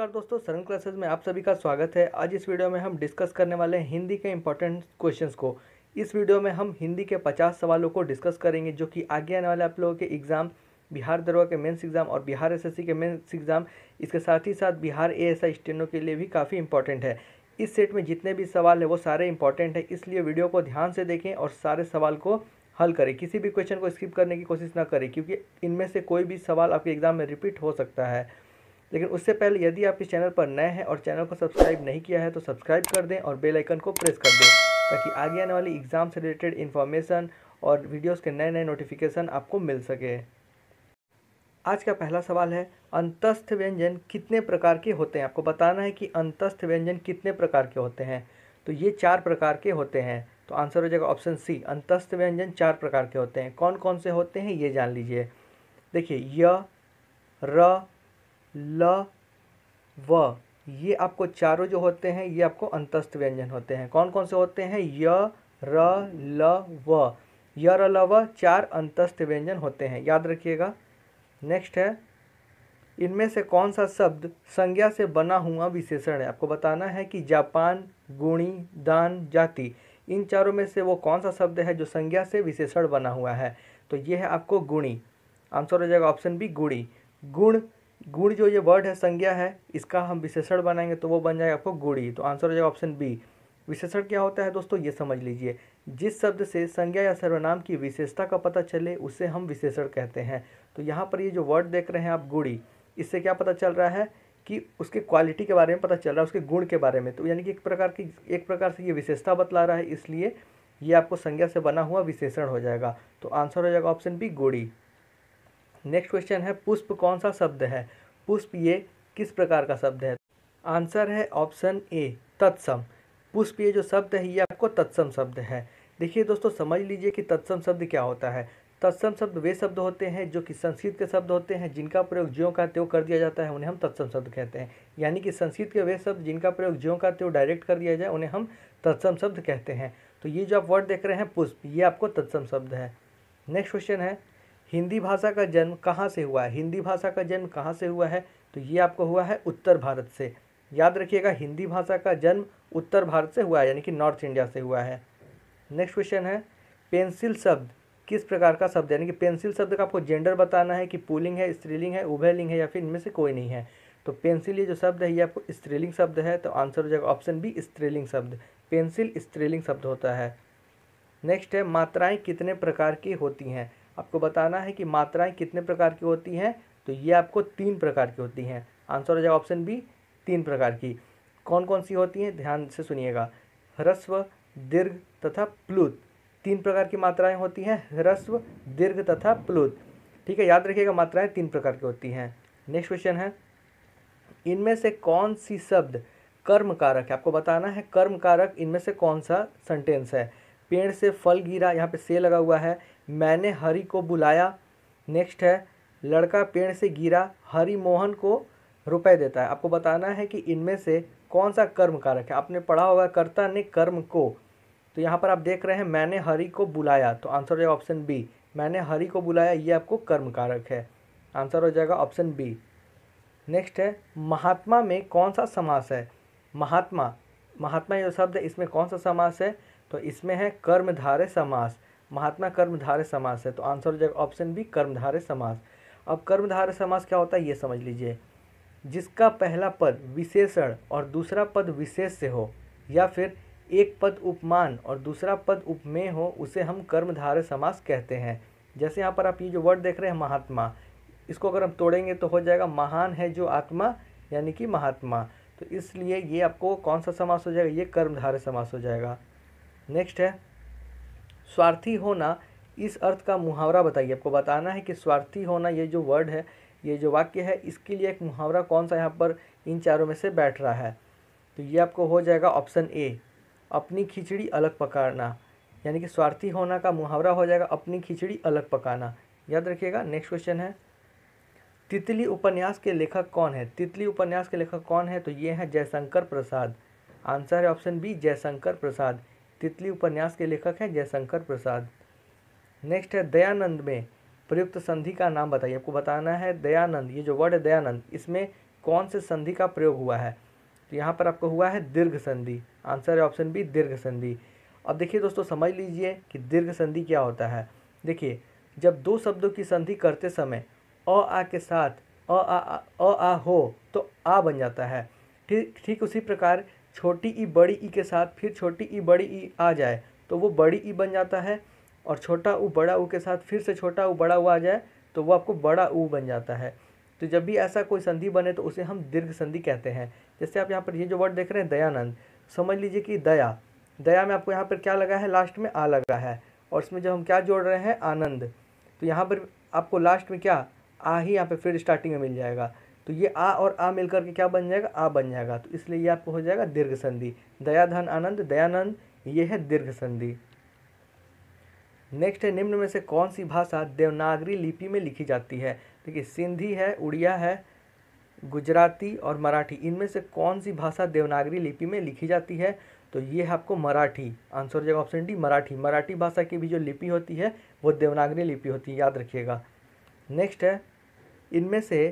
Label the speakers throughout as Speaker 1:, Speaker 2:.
Speaker 1: नमस्कार दोस्तों सरन क्लासेस में आप सभी का स्वागत है आज इस वीडियो में हम डिस्कस करने वाले हैं हिंदी के इंपॉर्टेंट क्वेश्चंस को इस वीडियो में हम हिंदी के 50 सवालों को डिस्कस करेंगे जो कि आगे आने वाले आप लोगों के एग्ज़ाम बिहार दरोगा के मेंस एग्ज़ाम और बिहार एसएससी के मेंस एग्ज़ाम इसके साथ ही साथ बिहार ए एस के लिए भी काफ़ी इंपॉर्टेंट है इस सेट में जितने भी सवाल है वो सारे इंपॉर्टेंट है इसलिए वीडियो को ध्यान से देखें और सारे सवाल को हल करें किसी भी क्वेश्चन को स्किप करने की कोशिश ना करें क्योंकि इनमें से कोई भी सवाल आपके एग्ज़ाम में रिपीट हो सकता है लेकिन उससे पहले यदि आप इस चैनल पर नए हैं और चैनल को सब्सक्राइब नहीं किया है तो सब्सक्राइब कर दें और बेल आइकन को प्रेस कर दें ताकि आगे आने वाली एग्ज़ाम से रिलेटेड इन्फॉर्मेशन और वीडियोस के नए नए नोटिफिकेशन आपको मिल सके आज का पहला सवाल है अंतस्थ व्यंजन कितने प्रकार के होते हैं आपको बताना है कि अंतस्थ व्यंजन कितने प्रकार के होते हैं तो ये चार प्रकार के होते हैं तो आंसर हो जाएगा ऑप्शन सी अंतस्थ व्यंजन चार प्रकार के होते हैं कौन कौन से होते हैं ये जान लीजिए देखिए य र ल व ये आपको चारों जो होते हैं ये आपको अंतस्थ व्यंजन होते हैं कौन कौन से होते हैं य र ल व य र ल व चार अंतस्थ व्यंजन होते हैं याद रखिएगा नेक्स्ट है इनमें से कौन सा शब्द संज्ञा से बना हुआ विशेषण है आपको बताना है कि जापान गुणी दान जाति इन चारों में से वो कौन सा शब्द है जो संज्ञा से विशेषण बना हुआ है तो ये है आपको गुणी आंसर हो जाएगा ऑप्शन बी गुणी गुण गुण जो ये वर्ड है संज्ञा है इसका हम विशेषण बनाएंगे तो वो बन जाएगा आपको गुड़ी तो आंसर हो जाएगा ऑप्शन बी विशेषण क्या होता है दोस्तों ये समझ लीजिए जिस शब्द से संज्ञा या सर्वनाम की विशेषता का पता चले उसे हम विशेषण कहते हैं तो यहाँ पर ये जो वर्ड देख रहे हैं आप गुड़ी इससे क्या पता चल रहा है कि उसके क्वालिटी के बारे में पता चल रहा है उसके गुण के बारे में तो यानी कि एक प्रकार की एक प्रकार से ये विशेषता बतला रहा है इसलिए ये आपको संज्ञा से बना हुआ विशेषण हो जाएगा तो आंसर हो जाएगा ऑप्शन बी गुड़ी नेक्स्ट क्वेश्चन है पुष्प कौन सा शब्द है पुष्प ये किस प्रकार का शब्द है आंसर है ऑप्शन ए तत्सम पुष्प ये जो शब्द है ये आपको तत्सम शब्द है देखिए दोस्तों समझ लीजिए कि तत्सम शब्द क्या होता है तत्सम शब्द वे शब्द होते हैं जो कि संस्कृत के शब्द होते हैं जिनका प्रयोग ज्यों का त्यों कर दिया जाता है उन्हें हम तत्सम शब्द कहते हैं यानी कि संस्कृत के वे शब्द जिनका प्रयोग ज्यों का त्यों डायरेक्ट कर दिया जाए उन्हें हम तत्सम शब्द कहते हैं तो ये जो आप वर्ड देख रहे हैं पुष्प ये आपको तत्सम शब्द है नेक्स्ट क्वेश्चन है हिंदी भाषा का जन्म कहाँ से हुआ है हिंदी भाषा का जन्म कहाँ से हुआ है तो ये आपको हुआ है उत्तर भारत से याद रखिएगा हिंदी भाषा का जन्म उत्तर भारत से हुआ है यानी कि नॉर्थ इंडिया से हुआ है नेक्स्ट क्वेश्चन है पेंसिल शब्द किस प्रकार का शब्द यानी कि पेंसिल शब्द का आपको जेंडर बताना है कि पुलिंग है स्त्रीलिंग है उभयलिंग है या फिर इनमें से कोई नहीं है तो पेंसिल ये जो शब्द है ये आपको स्त्रीलिंग शब्द है तो आंसर हो जाएगा ऑप्शन बी स्त्रीलिंग शब्द पेंसिल स्त्रीलिंग शब्द होता है नेक्स्ट है मात्राएं कितने प्रकार की होती हैं आपको बताना है कि मात्राएं कितने प्रकार की होती हैं तो ये आपको तीन प्रकार की होती हैं आंसर हो जाएगा ऑप्शन बी तीन प्रकार की कौन कौन सी होती हैं ध्यान से सुनिएगा ह्रस्व दीर्घ तथा प्लुत तीन प्रकार की मात्राएं होती हैं ह्रस्व दीर्घ तथा प्लुत ठीक है याद रखिएगा मात्राएं तीन प्रकार की होती हैं नेक्स्ट क्वेश्चन है इनमें से कौन सी शब्द कर्म कारक है आपको बताना है कर्म कारक इनमें से कौन सा सेंटेंस है पेड़ से फल गिरा यहाँ पे से लगा हुआ है मैंने हरी को बुलाया नेक्स्ट है लड़का पेड़ से गिरा हरी मोहन को रुपए देता है आपको बताना है कि इनमें से कौन सा कर्म कारक है आपने पढ़ा होगा कर्ता ने कर्म को तो यहाँ पर आप देख रहे हैं मैंने हरी को बुलाया तो आंसर हो जाएगा ऑप्शन बी मैंने हरी को बुलाया ये आपको कर्म कारक है आंसर हो जाएगा ऑप्शन बी नेक्स्ट है महात्मा में कौन सा समास है महात्मा महात्मा जो शब्द है इसमें कौन सा समास है तो इसमें है कर्मधारय समास महात्मा कर्मधारय समास है तो आंसर हो जाएगा ऑप्शन बी कर्मधारय समास अब कर्मधारय समास क्या होता है ये समझ लीजिए जिसका पहला पद विशेषण और दूसरा पद विशेष से हो या फिर एक पद उपमान और दूसरा पद उपमेय हो उसे हम कर्मधारय समास कहते हैं जैसे यहाँ पर आप ये जो वर्ड देख रहे हैं महात्मा इसको अगर हम तोड़ेंगे तो हो जाएगा महान है जो आत्मा यानी कि महात्मा तो इसलिए ये आपको कौन सा समास हो जाएगा ये कर्मधारय समास हो जाएगा नेक्स्ट है स्वार्थी होना इस अर्थ का मुहावरा बताइए आपको बताना है कि स्वार्थी होना ये जो वर्ड है ये जो वाक्य है इसके लिए एक मुहावरा कौन सा यहाँ पर इन चारों में से बैठ रहा है तो ये आपको हो जाएगा ऑप्शन ए अपनी खिचड़ी अलग पकाना यानी कि स्वार्थी होना का मुहावरा हो जाएगा अपनी खिचड़ी अलग पकाना याद रखिएगा नेक्स्ट क्वेश्चन है तितली उपन्यास के लेखक कौन है तितली उपन्यास के लेखक कौन है तो ये है जयशंकर प्रसाद आंसर है ऑप्शन बी जयशंकर प्रसाद तितली उपन्यास के लेखक हैं जयशंकर प्रसाद नेक्स्ट है दयानंद में प्रयुक्त संधि का नाम बताइए आपको बताना है दयानंद ये जो वर्ड है दयानंद इसमें कौन से संधि का प्रयोग हुआ है तो यहाँ पर आपको हुआ है दीर्घ संधि आंसर है ऑप्शन बी दीर्घ संधि अब देखिए दोस्तों समझ लीजिए कि दीर्घ संधि क्या होता है देखिए जब दो शब्दों की संधि करते समय अ आ के साथ अ आ अ आ, आ हो तो आ बन जाता है ठीक ठीक उसी प्रकार छोटी ई बड़ी ई के साथ फिर छोटी ई बड़ी ई आ जाए तो वो बड़ी ई बन जाता है और छोटा ऊ बड़ा ऊ के साथ फिर से छोटा ऊ बड़ा ऊ आ जाए तो वो आपको बड़ा ऊ बन जाता है तो जब भी ऐसा कोई संधि बने तो उसे हम दीर्घ संधि कहते हैं जैसे आप यहाँ पर ये जो वर्ड देख रहे हैं दयानंद समझ लीजिए कि दया दया में आपको यहाँ पर क्या लगा है लास्ट में आ लगा है और इसमें जब हम क्या जोड़ रहे हैं आनंद तो यहाँ पर आपको लास्ट में क्या आ ही यहाँ पर फिर स्टार्टिंग में मिल जाएगा तो ये आ और आ मिलकर के क्या बन जाएगा आ बन जाएगा तो इसलिए ये आपको हो जाएगा दीर्घ संधि दयाधन आनंद दयानंद ये है दीर्घ संधि नेक्स्ट है निम्न में से कौन सी भाषा देवनागरी लिपि में लिखी जाती है देखिए सिंधी है उड़िया है गुजराती और मराठी इनमें से कौन सी भाषा देवनागरी लिपि में लिखी जाती है तो ये है आपको मराठी आंसर हो जाएगा ऑप्शन डी मराठी मराठी भाषा की भी जो लिपि होती है वो देवनागरी लिपि होती है याद रखिएगा नेक्स्ट है इनमें से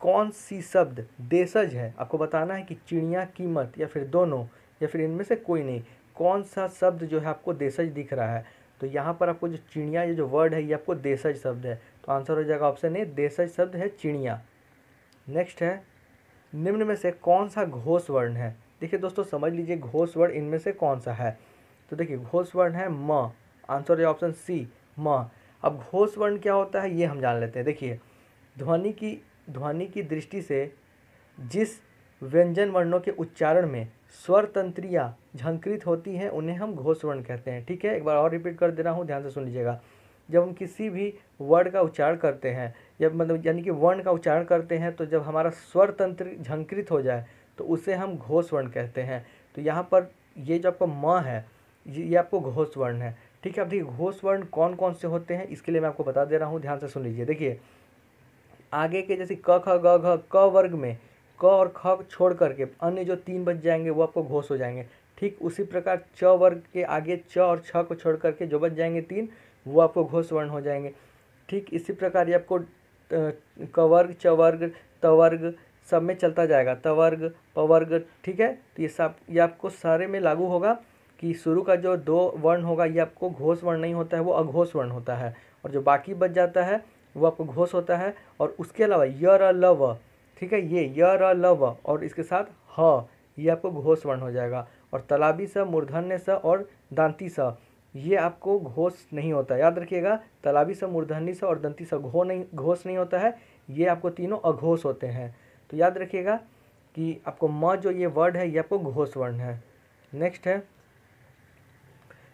Speaker 1: कौन सी शब्द देशज है आपको बताना है कि चिड़िया कीमत या फिर दोनों या फिर इनमें से कोई नहीं कौन सा शब्द जो है आपको देशज दिख रहा है तो यहाँ पर आपको जो चिड़िया ये जो वर्ड है ये आपको देशज शब्द है तो आंसर हो जाएगा ऑप्शन ए देशज शब्द है चिड़िया नेक्स्ट है निम्न में से कौन सा घोष वर्ण है देखिए दोस्तों समझ लीजिए घोष वर्ण इनमें से कौन सा है तो देखिए घोष वर्ण है म आंसर है ऑप्शन सी म अब घोष वर्ण क्या होता है ये हम जान लेते हैं देखिए ध्वनि की ध्वनि की दृष्टि से जिस व्यंजन वर्णों के उच्चारण में स्वर तंत्रियाँ झंकृत होती हैं उन्हें हम घोष वर्ण कहते हैं ठीक है एक बार और रिपीट कर दे रहा हूँ ध्यान से सुन लीजिएगा जब हम किसी भी वर्ड का उच्चारण करते हैं जब मतलब यानी कि वर्ण का उच्चारण करते हैं तो जब हमारा स्वर तंत्र झंकृत हो जाए तो उसे हम घोष वर्ण कहते हैं तो यहाँ पर ये जो आपका म है ये आपको घोष वर्ण है ठीक है अब देखिए घोष वर्ण कौन कौन से होते हैं इसके लिए मैं आपको बता दे रहा हूँ ध्यान से सुन लीजिए देखिए आगे के जैसे क ख ग घ क वर्ग में क और ख छोड़ करके अन्य जो तीन बच जाएंगे वो आपको घोष हो जाएंगे ठीक उसी प्रकार च वर्ग के आगे च और छ को छोड़ करके जो बच जाएंगे तीन वो आपको घोष वर्ण हो जाएंगे ठीक इसी प्रकार ये आपको क वर्ग च वर्ग त वर्ग सब में चलता जाएगा त वर्ग पवर्ग ठीक है तो ये सब ये आपको सारे में लागू होगा कि शुरू का जो दो वर्ण होगा ये आपको घोष वर्ण नहीं होता है वो अघोष वर्ण होता है और जो बाकी बच जाता है वो आपको घोष होता है और उसके अलावा य र ल व ठीक है ये य र ल व और इसके साथ ह ये आपको घोष वर्ण हो जाएगा और तलाबी स मूर्धन्य स और दांती स ये आपको घोष नहीं होता याद रखिएगा तलाबी स मूर्धन्य स और दंती स घो नहीं घोष नहीं होता है ये आपको तीनों अघोष होते हैं तो याद रखिएगा कि आपको म जो ये वर्ड है ये आपको घोष वर्ण है नेक्स्ट है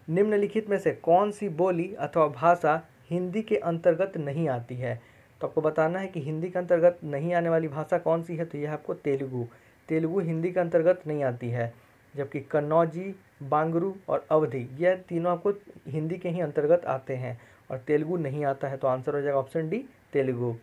Speaker 1: निम्नलिखित में से कौन सी बोली अथवा भाषा हिंदी के अंतर्गत नहीं आती है तो आपको बताना है कि हिंदी के अंतर्गत नहीं आने वाली भाषा कौन सी है तो यह आपको तेलुगु तेलुगु हिंदी के अंतर्गत नहीं आती है जबकि कन्नौजी बांगरू और अवधि यह तीनों आपको हिंदी के ही अंतर्गत आते हैं और तेलुगु नहीं आता है तो आंसर हो जाएगा ऑप्शन डी तेलुगु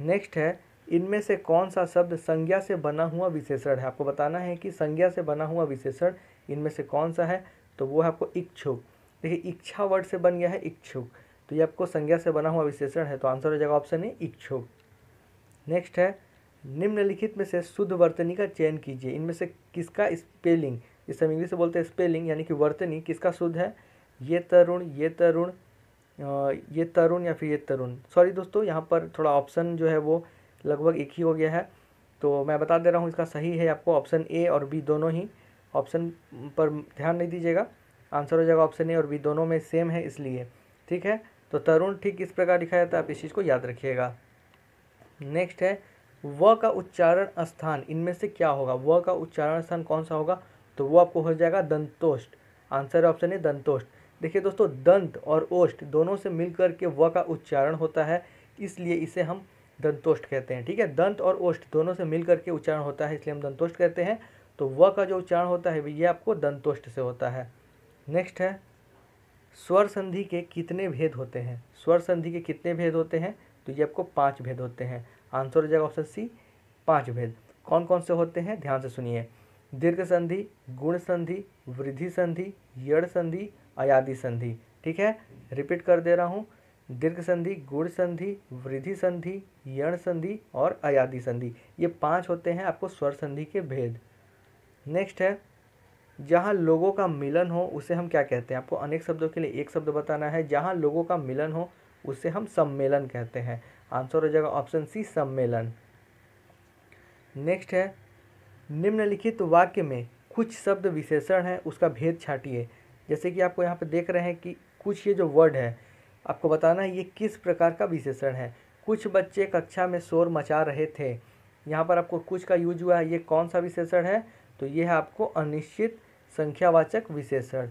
Speaker 1: नेक्स्ट है इनमें से कौन सा शब्द संज्ञा से बना हुआ विशेषण है आपको बताना है कि संज्ञा से बना हुआ विशेषण इनमें से कौन सा है तो वो है आपको इच्छुक देखिए इच्छा वर्ड से बन गया है इच्छुक तो ये आपको संज्ञा से बना हुआ विशेषण है तो आंसर हो जाएगा ऑप्शन ए इच्छुक नेक्स्ट है निम्नलिखित में से शुद्ध वर्तनी का चयन कीजिए इनमें से किसका स्पेलिंग इस हम इंग्लिश से बोलते हैं स्पेलिंग यानी कि वर्तनी किसका शुद्ध है ये तरुण ये तरुण ये तरुण या फिर ये तरुण सॉरी दोस्तों यहाँ पर थोड़ा ऑप्शन जो है वो लगभग एक ही हो गया है तो मैं बता दे रहा हूँ इसका सही है आपको ऑप्शन ए और बी दोनों ही ऑप्शन पर ध्यान नहीं दीजिएगा आंसर हो जाएगा ऑप्शन ए और बी दोनों में सेम है इसलिए ठीक है तो तरुण ठीक इस प्रकार लिखा जाता है आप इस चीज़ को याद रखिएगा नेक्स्ट है व का उच्चारण स्थान इनमें से क्या होगा व का उच्चारण स्थान कौन सा होगा तो वो आपको हो जाएगा दंतोष्ट आंसर ऑप्शन है दंतोष्ट देखिए दोस्तों दंत और ओष्ट दोनों से मिलकर के व का उच्चारण होता है इसलिए इसे हम दंतोष्ट कहते हैं ठीक है दंत और ओष्ठ दोनों से मिलकर के उच्चारण होता है इसलिए हम दंतोष्ट कहते हैं तो व का जो उच्चारण होता है ये आपको दंतोष्ट से होता है नेक्स्ट है स्वर संधि के कितने भेद होते हैं स्वर संधि के कितने भेद होते हैं तो ये आपको पाँच भेद होते हैं आंसर हो जाएगा ऑप्शन सी पाँच भेद कौन कौन से होते हैं ध्यान से सुनिए दीर्घ संधि गुण संधि वृद्धि संधि यड़ संधि अयादि संधि ठीक है रिपीट कर दे रहा हूँ दीर्घ संधि गुण संधि वृद्धि संधि यण संधि और अयादि संधि ये पांच होते हैं आपको स्वर संधि के भेद नेक्स्ट है जहाँ लोगों का मिलन हो उसे हम क्या कहते हैं आपको अनेक शब्दों के लिए एक शब्द बताना है जहाँ लोगों का मिलन हो उसे हम सम्मेलन कहते हैं आंसर हो जाएगा ऑप्शन सी सम्मेलन नेक्स्ट है निम्नलिखित वाक्य में कुछ शब्द विशेषण है उसका भेद छाटिए जैसे कि आपको यहाँ पर देख रहे हैं कि कुछ ये जो वर्ड है आपको बताना है ये किस प्रकार का विशेषण है कुछ बच्चे कक्षा में शोर मचा रहे थे यहाँ पर आपको कुछ का यूज हुआ है ये कौन सा विशेषण है तो ये है आपको अनिश्चित संख्यावाचक विशेषण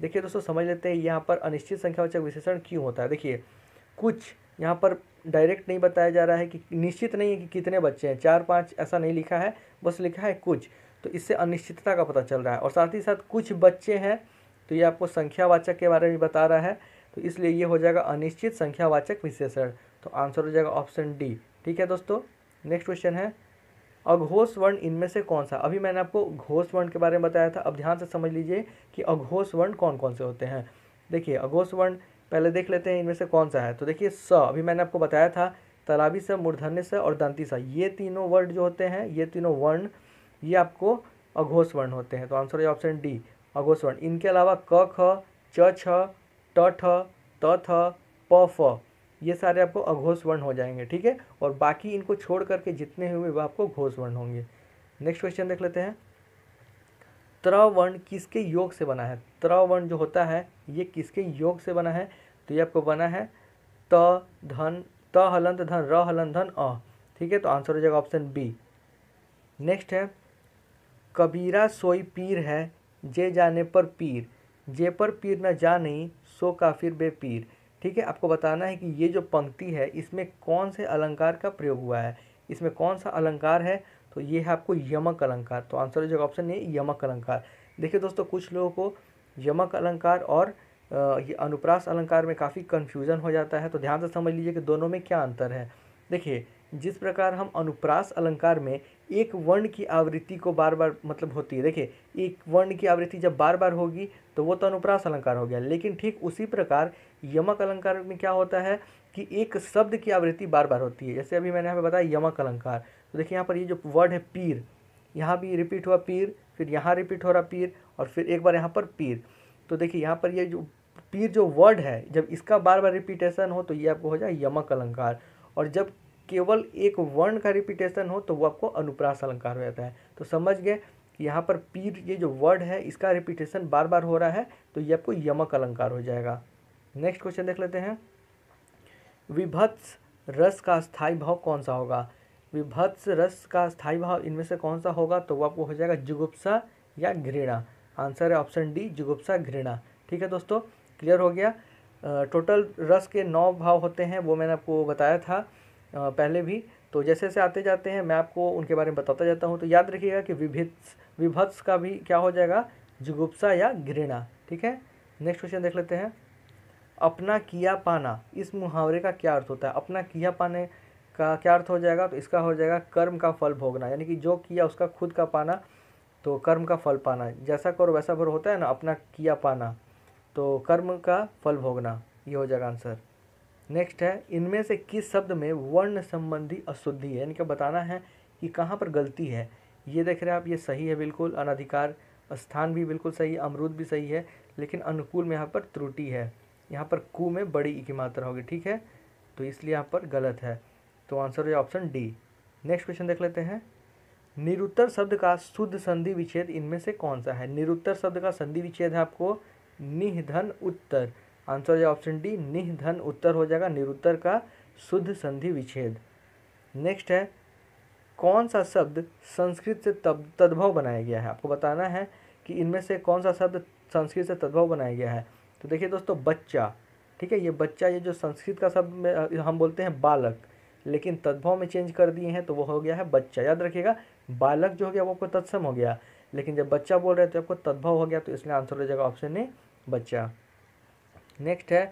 Speaker 1: देखिए दोस्तों समझ लेते हैं यहाँ पर अनिश्चित संख्यावाचक विशेषण क्यों होता है देखिए कुछ यहाँ पर डायरेक्ट नहीं बताया जा रहा है कि निश्चित नहीं है कि कितने बच्चे हैं चार पाँच ऐसा नहीं लिखा है बस लिखा है कुछ तो इससे अनिश्चितता का पता चल रहा है और साथ ही साथ कुछ बच्चे हैं तो ये आपको संख्यावाचक के बारे में बता रहा है तो इसलिए ये हो जाएगा अनिश्चित संख्यावाचक विशेषण तो आंसर हो जाएगा ऑप्शन डी ठीक है दोस्तों नेक्स्ट क्वेश्चन है अघोष वर्ण इनमें से कौन सा अभी मैंने आपको घोष वर्ण के बारे में बताया था अब ध्यान से समझ लीजिए कि अघोष वर्ण कौन कौन से होते हैं देखिए अघोष वर्ण पहले देख लेते हैं इनमें से कौन सा है तो देखिए स अभी मैंने आपको बताया था तलाबी स मूर्धन्य स और दंती स ये तीनों वर्ड जो होते हैं ये तीनों वर्ण ये आपको अघोष वर्ण होते हैं तो आंसर है ऑप्शन डी अघोष वर्ण इनके अलावा क ख च छ ट ठ त थ प फ ये सारे आपको अघोष वर्ण हो जाएंगे ठीक है और बाकी इनको छोड़ करके जितने हुए वह आपको घोष वर्ण होंगे नेक्स्ट क्वेश्चन देख लेते हैं त्रवर्ण वर्ण किसके योग से बना है त्र वर्ण जो होता है ये किसके योग से बना है तो ये आपको बना है त धन त हलंत धन र हलन धन अ ठीक है तो आंसर हो जाएगा ऑप्शन बी नेक्स्ट है कबीरा सोई पीर है जे जाने पर पीर जे पर पीर न जा नहीं सो काफिर बे पीर ठीक है आपको बताना है कि ये जो पंक्ति है इसमें कौन से अलंकार का प्रयोग हुआ है इसमें कौन सा अलंकार है तो ये है आपको यमक अलंकार तो आंसर हो जाएगा ऑप्शन ये यमक अलंकार देखिए दोस्तों कुछ लोगों को यमक अलंकार और ये अनुप्रास अलंकार में काफ़ी कन्फ्यूज़न हो जाता है तो ध्यान से समझ लीजिए कि दोनों में क्या अंतर है देखिए जिस प्रकार हम अनुप्रास अलंकार में एक वर्ण की आवृत्ति को बार बार मतलब होती है देखिए एक वर्ण की आवृत्ति जब बार बार होगी तो वो तो अनुप्रास अलंकार हो गया लेकिन ठीक उसी प्रकार यमक अलंकार में क्या होता है कि एक शब्द की आवृत्ति बार बार होती है जैसे अभी मैंने यहाँ पे बताया यमक अलंकार तो देखिए यहाँ पर ये जो वर्ड है पीर यहाँ भी रिपीट हुआ पीर फिर यहाँ रिपीट हो रहा पीर और फिर एक बार यहाँ पर पीर तो देखिए यहाँ पर ये यह जो पीर जो वर्ड है जब इसका बार बार रिपीटेशन हो तो ये आपको हो जाए यमक अलंकार और जब केवल एक वर्ण का रिपीटेशन हो तो वो आपको अनुप्रास अलंकार हो जाता है तो समझ गए कि यहाँ पर पीर ये जो वर्ड है इसका रिपीटेशन बार बार हो रहा है तो ये आपको यमक अलंकार हो जाएगा नेक्स्ट क्वेश्चन देख लेते हैं विभत्स रस का स्थायी भाव कौन सा होगा विभत्स रस का स्थायी भाव इनमें से कौन सा होगा तो वो आपको हो जाएगा जुगुप्सा या घृणा आंसर है ऑप्शन डी जुगुप्सा घृणा ठीक है दोस्तों क्लियर हो गया टोटल रस के नौ भाव होते हैं वो मैंने आपको बताया था पहले भी तो जैसे जैसे आते जाते हैं मैं आपको उनके बारे में बताता जाता हूँ तो याद रखिएगा कि विभित्स विभत्स का भी क्या हो जाएगा जुगुप्सा या घृणा ठीक है नेक्स्ट क्वेश्चन देख लेते हैं अपना किया पाना इस मुहावरे का क्या अर्थ होता है अपना किया पाने का क्या अर्थ हो जाएगा तो इसका हो जाएगा कर्म का फल भोगना यानी कि जो किया उसका खुद का पाना तो कर्म का फल पाना जैसा करो वैसा भर होता है ना अपना किया पाना तो कर्म का फल भोगना ये हो जाएगा आंसर नेक्स्ट है इनमें से किस शब्द में वर्ण संबंधी अशुद्धि है इनका बताना है कि कहाँ पर गलती है ये देख रहे हैं आप ये सही है बिल्कुल अनाधिकार स्थान भी बिल्कुल सही है अमरूद भी सही है लेकिन अनुकूल में यहाँ पर त्रुटि है यहाँ पर कु में बड़ी की मात्रा होगी ठीक है तो इसलिए यहाँ पर गलत है तो आंसर हो जाए ऑप्शन डी नेक्स्ट क्वेश्चन देख लेते हैं निरुत्तर शब्द का शुद्ध संधि विच्छेद इनमें से कौन सा है निरुत्तर शब्द का संधि विच्छेद है आपको निधन उत्तर आंसर हो जाए ऑप्शन डी निधन उत्तर हो जाएगा निरुत्तर का शुद्ध संधि विच्छेद नेक्स्ट है कौन सा शब्द संस्कृत से तब तद्भव बनाया गया है आपको बताना है कि इनमें से कौन सा शब्द संस्कृत से तद्भव बनाया गया है तो देखिए दोस्तों बच्चा ठीक है ये बच्चा ये जो संस्कृत का शब्द में हम बोलते हैं बालक लेकिन तद्भव में चेंज कर दिए हैं तो वो हो गया है बच्चा याद रखिएगा बालक जो हो गया वो आपको तत्सम हो गया लेकिन जब बच्चा बोल रहे थे तो आपको तद्भव हो गया तो इसलिए आंसर हो जाएगा ऑप्शन ए बच्चा नेक्स्ट है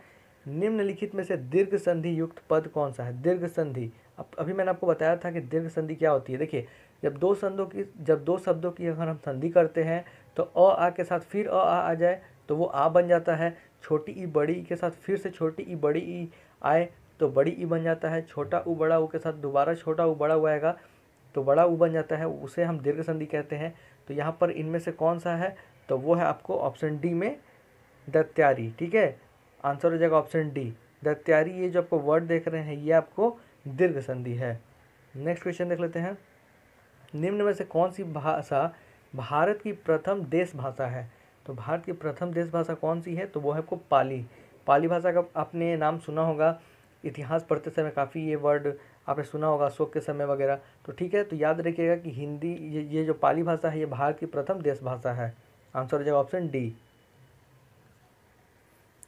Speaker 1: निम्नलिखित में से दीर्घ संधि युक्त पद कौन सा है दीर्घ संधि अब अभी मैंने आपको बताया था कि दीर्घ संधि क्या होती है देखिए जब दो संधों की जब दो शब्दों की अगर हम संधि करते हैं तो अ आ के साथ फिर अ आ आ जाए तो वो आ बन जाता है छोटी ई बड़ी ई के साथ फिर से छोटी ई बड़ी ई आए तो बड़ी ई बन जाता है छोटा ऊ बड़ा ऊ के साथ दोबारा छोटा ऊ बड़ा ऊ आएगा तो बड़ा ऊ बन जाता है उसे हम दीर्घ संधि कहते हैं तो यहाँ पर इनमें से कौन सा है तो वो है आपको ऑप्शन डी में दत्यारी ठीक है आंसर हो जाएगा ऑप्शन डी दत्यारी ये जो आपको वर्ड देख रहे हैं ये आपको दीर्घ संधि है नेक्स्ट क्वेश्चन देख लेते हैं निम्न में से कौन सी भाषा भारत की प्रथम देश भाषा है तो भारत की प्रथम देश भाषा कौन सी है तो वो है आपको पाली पाली भाषा का आपने नाम सुना होगा इतिहास पढ़ते समय काफ़ी ये वर्ड आपने सुना होगा अशोक के समय वगैरह तो ठीक है तो याद रखिएगा कि हिंदी ये ये जो पाली भाषा है ये भारत की प्रथम देश भाषा है आंसर हो जाएगा ऑप्शन डी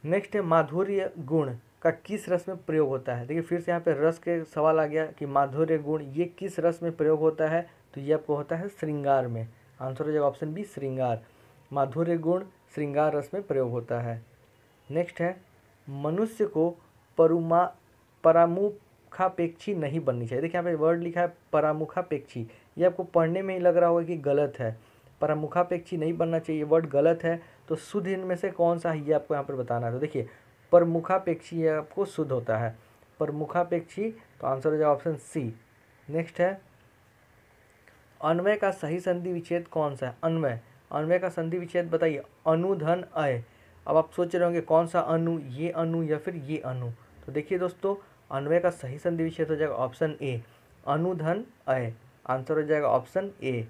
Speaker 1: नेक्स्ट है माधुर्य गुण का किस रस में प्रयोग होता है देखिए फिर से यहाँ पे रस के सवाल आ गया कि माधुर्य गुण ये किस रस में प्रयोग होता है तो ये आपको होता है श्रृंगार में आंसर हो जाएगा ऑप्शन बी श्रृंगार माधुर्य गुण श्रृंगार रस में प्रयोग होता है नेक्स्ट है मनुष्य को परुमा परामुखापेक्षी नहीं बननी चाहिए देखिए यहाँ पे वर्ड लिखा है परामुखापेक्षी ये आपको पढ़ने में ही लग रहा होगा कि गलत है परामुखापेक्षी नहीं बनना चाहिए वर्ड गलत है तो शुद्ध इनमें से कौन सा है ये आपको यहाँ पर बताना है तो देखिए परमुखापेक्षी आपको शुद्ध होता है परमुखापेक्षी तो आंसर हो जाए ऑप्शन सी नेक्स्ट है अन्वय का सही संधि विच्छेद कौन सा है अन्वय अन्वय का संधि विच्छेद बताइए अनुधन अय अब आप सोच रहे होंगे कौन सा अनु ये अनु या फिर ये अनु तो देखिए दोस्तों अन्वय का सही संधि विच्छेद हो जाएगा ऑप्शन ए अनुधन अय आंसर हो जाएगा ऑप्शन ए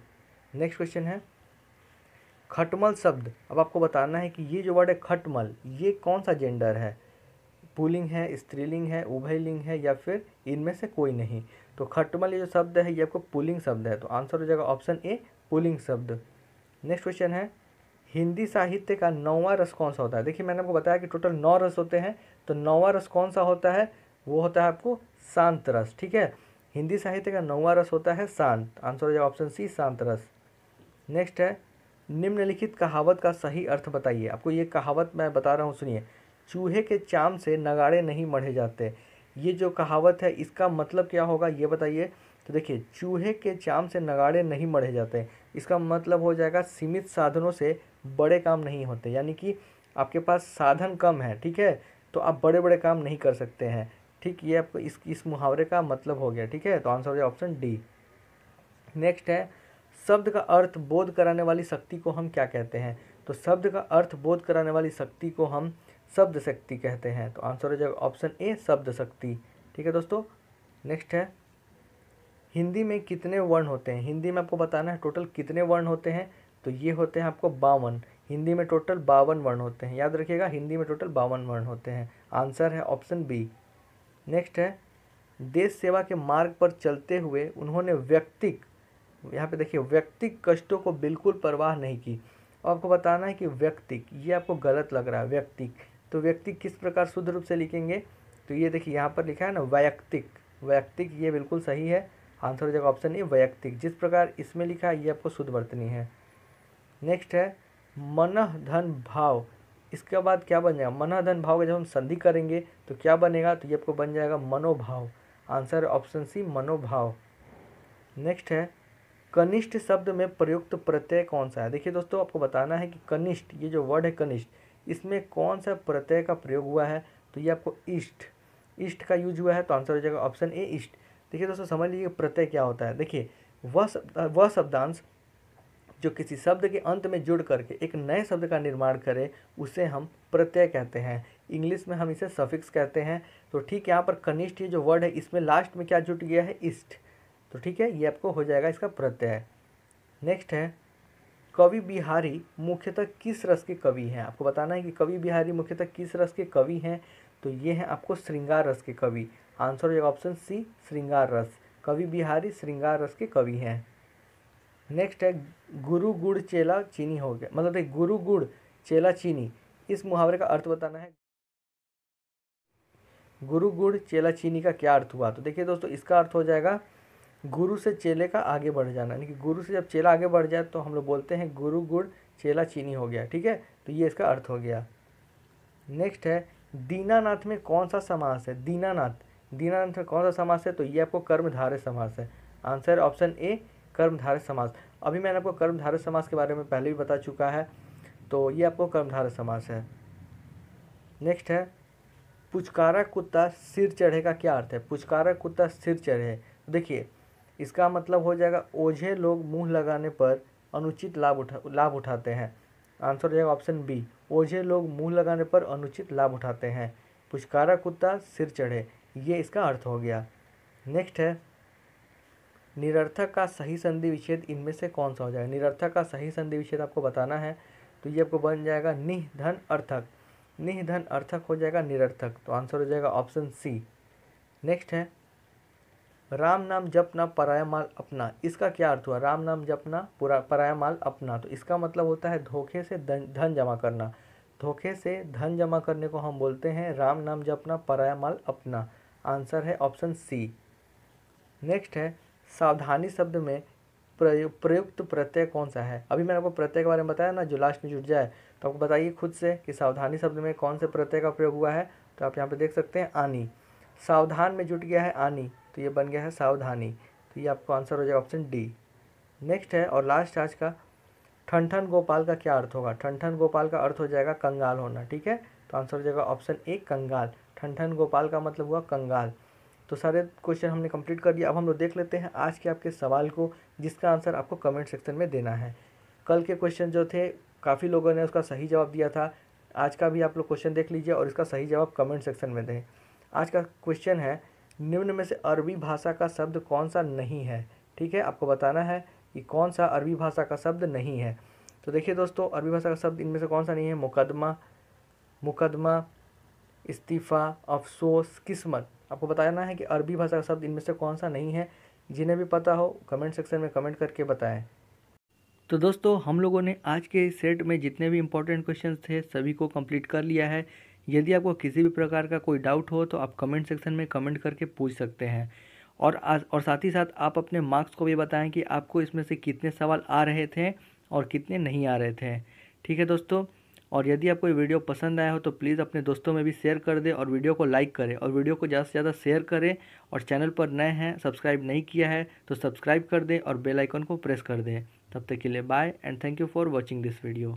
Speaker 1: नेक्स्ट क्वेश्चन है खटमल शब्द अब आपको बताना है कि ये जो वर्ड है खटमल ये कौन सा जेंडर है पुलिंग है स्त्रीलिंग है उभयलिंग है या फिर इनमें से कोई नहीं तो खटमल ये जो शब्द है ये आपको पुलिंग शब्द है तो आंसर हो जाएगा ऑप्शन ए पुलिंग शब्द नेक्स्ट क्वेश्चन है हिंदी साहित्य का नौवा रस कौन सा होता है देखिए मैंने आपको बताया कि टोटल नौ रस होते हैं तो नौवा रस कौन सा होता है वो होता है आपको शांत रस ठीक है हिंदी साहित्य का नौवा रस होता है शांत आंसर हो जाएगा ऑप्शन सी शांत रस नेक्स्ट है निम्नलिखित कहावत का सही अर्थ बताइए आपको ये कहावत मैं बता रहा हूँ सुनिए चूहे के चाम से नगाड़े नहीं मढ़े जाते ये जो कहावत है इसका मतलब क्या होगा ये बताइए तो देखिए चूहे के चाम से नगाड़े नहीं मढ़े जाते इसका मतलब हो जाएगा सीमित साधनों से बड़े काम नहीं होते यानी कि आपके पास साधन कम है ठीक है तो आप बड़े बड़े काम नहीं कर सकते हैं ठीक ये आपको इस इस मुहावरे का मतलब हो गया ठीक है तो आंसर हो गया ऑप्शन डी नेक्स्ट है शब्द का अर्थ बोध कराने वाली शक्ति को हम क्या कहते हैं तो शब्द का अर्थ बोध कराने वाली शक्ति को हम शब्द शक्ति कहते हैं तो आंसर हो जाएगा ऑप्शन ए शब्द शक्ति ठीक है दोस्तों नेक्स्ट है हिंदी में कितने वर्ण होते हैं हिंदी में आपको बताना है टोटल कितने वर्ण होते हैं तो ये होते हैं आपको बावन हिंदी में टोटल बावन वर्ण होते हैं याद रखिएगा हिंदी में टोटल बावन वर्ण होते हैं आंसर है ऑप्शन बी नेक्स्ट है देश सेवा के मार्ग पर चलते हुए उन्होंने व्यक्तिक यहाँ पे देखिए व्यक्तिक कष्टों को बिल्कुल परवाह नहीं की और आपको बताना है कि व्यक्तिक ये आपको गलत लग रहा है व्यक्तिक तो व्यक्तिक किस प्रकार शुद्ध रूप से लिखेंगे तो ये देखिए यहाँ पर लिखा है ना वैयक्तिक वैयक्तिक ये बिल्कुल सही है आंसर हो जाएगा ऑप्शन ए वैयक्तिक जिस प्रकार इसमें लिखा है ये आपको शुद्ध वर्तनी है नेक्स्ट है मनह धन भाव इसके बाद क्या बन जाएगा मनह धन भाव का जब हम संधि करेंगे तो क्या बनेगा तो ये आपको बन जाएगा मनोभाव आंसर ऑप्शन सी मनोभाव नेक्स्ट है कनिष्ठ शब्द में प्रयुक्त प्रत्यय कौन सा है देखिए दोस्तों आपको बताना है कि कनिष्ठ ये जो वर्ड है कनिष्ठ इसमें कौन सा प्रत्यय का प्रयोग हुआ है तो ये आपको इष्ट इष्ट का यूज हुआ है तो आंसर हो जाएगा ऑप्शन ए इष्ट देखिए दोस्तों समझ लीजिए प्रत्यय क्या होता है देखिए वह शब्द वह शब्दांश जो किसी शब्द के अंत में जुड़ करके एक नए शब्द का निर्माण करे उसे हम प्रत्यय कहते हैं इंग्लिश में हम इसे सफिक्स कहते हैं तो ठीक है यहाँ पर कनिष्ठ ये जो वर्ड है इसमें लास्ट में क्या जुट गया है इष्ट तो ठीक है ये आपको हो जाएगा इसका प्रत्यय नेक्स्ट है कवि बिहारी मुख्यतः किस रस के कवि हैं आपको बताना है कि कवि बिहारी मुख्यतः किस रस के कवि हैं तो ये हैं आपको श्रृंगार रस के कवि आंसर हो जाएगा ऑप्शन सी श्रृंगार रस कवि बिहारी श्रृंगार रस के कवि हैं नेक्स्ट है गुरु गुड़ चेला चीनी हो गया मतलब देखिए गुरु गुड़ चेला चीनी इस मुहावरे का अर्थ बताना है गुरु गुड़ चेला चीनी का क्या अर्थ हुआ तो देखिए दोस्तों इसका अर्थ हो जाएगा गुरु से चेले का आगे बढ़ जाना यानी कि गुरु से जब चेला आगे बढ़ जाए तो हम लोग बोलते हैं गुरु गुड़ चेला चीनी हो गया ठीक है तो ये इसका अर्थ हो गया नेक्स्ट है दीनानाथ में कौन सा समास है दीनानाथ दीनानाथ कौन सा समास है तो ये आपको कर्मधारय समास है आंसर ऑप्शन ए कर्मधारय समास अभी मैंने आपको कर्मधारय समास के बारे में पहले भी बता चुका है तो ये आपको कर्मधारय समास है नेक्स्ट है पुचकारा कुत्ता सिर चढ़े का क्या अर्थ है पुचकारा कुत्ता सिर चढ़े देखिए इसका मतलब हो जाएगा ओझे लोग मुंह लगाने पर अनुचित लाभ उठा लाभ उठाते हैं आंसर हो जाएगा ऑप्शन बी ओझे लोग मुंह लगाने पर अनुचित लाभ उठाते हैं पुचकारा कुत्ता सिर चढ़े ये इसका अर्थ हो गया नेक्स्ट है निरर्थक का सही संधि विच्छेद इनमें से कौन सा हो जाएगा निरर्थक का सही संधि विच्छेद आपको बताना है तो ये आपको बन जाएगा निधन अर्थक निधन अर्थक हो जाएगा निरर्थक तो आंसर हो जाएगा ऑप्शन सी नेक्स्ट है राम नाम जपना पराया माल अपना इसका क्या अर्थ हुआ राम नाम जपना पूरा पराया माल अपना तो इसका मतलब होता है धोखे से धन जमा करना धोखे से धन जमा करने को हम बोलते हैं राम नाम जपना पराया माल अपना आंसर है ऑप्शन सी नेक्स्ट है सावधानी शब्द में प्रयु, प्रयुक्त प्रत्यय कौन सा है अभी मैंने आपको प्रत्यय के बारे में बताया ना जो लास्ट में जुट जाए तो आपको बताइए खुद से कि सावधानी शब्द में कौन से प्रत्यय का प्रयोग हुआ है तो आप यहाँ पे देख सकते हैं आनी सावधान में जुट गया है आनी तो ये बन गया है सावधानी तो ये आपको आंसर हो जाएगा ऑप्शन डी नेक्स्ट है और लास्ट आज का ठनठन गोपाल का क्या अर्थ होगा ठनठन गोपाल का अर्थ हो जाएगा कंगाल होना ठीक है तो आंसर हो जाएगा ऑप्शन ए कंगाल ठन गोपाल का मतलब हुआ कंगाल तो सारे क्वेश्चन हमने कंप्लीट कर दिया अब हम लोग देख लेते हैं आज के आपके सवाल को जिसका आंसर आपको कमेंट सेक्शन में देना है कल के क्वेश्चन जो थे काफ़ी लोगों ने उसका सही जवाब दिया था आज का भी आप लोग क्वेश्चन देख लीजिए और इसका सही जवाब कमेंट सेक्शन में दें आज का क्वेश्चन है निम्न में से अरबी भाषा का शब्द कौन सा नहीं है ठीक है आपको बताना है कि कौन सा अरबी भाषा का शब्द नहीं है तो देखिए दोस्तों अरबी भाषा का शब्द इनमें से कौन सा नहीं है मुकदमा मुकदमा इस्तीफ़ा अफसोस किस्मत आपको बताना है कि अरबी भाषा का शब्द इनमें से कौन सा नहीं है जिन्हें भी पता हो कमेंट सेक्शन में कमेंट करके बताएं तो दोस्तों हम लोगों ने आज के सेट में जितने भी इम्पोर्टेंट क्वेश्चन थे सभी को कम्प्लीट कर लिया है यदि आपको किसी भी प्रकार का कोई डाउट हो तो आप कमेंट सेक्शन में कमेंट करके पूछ सकते हैं और आज और साथ ही साथ आप अपने मार्क्स को भी बताएं कि आपको इसमें से कितने सवाल आ रहे थे और कितने नहीं आ रहे थे ठीक है दोस्तों और यदि आपको ये वीडियो पसंद आया हो तो प्लीज़ अपने दोस्तों में भी शेयर कर दें और वीडियो को लाइक करें और वीडियो को ज़्यादा से ज़्यादा शेयर करें और चैनल पर नए हैं सब्सक्राइब नहीं किया है तो सब्सक्राइब कर दें और बेल आइकन को प्रेस कर दें तब तक के लिए bye and thank you for watching this video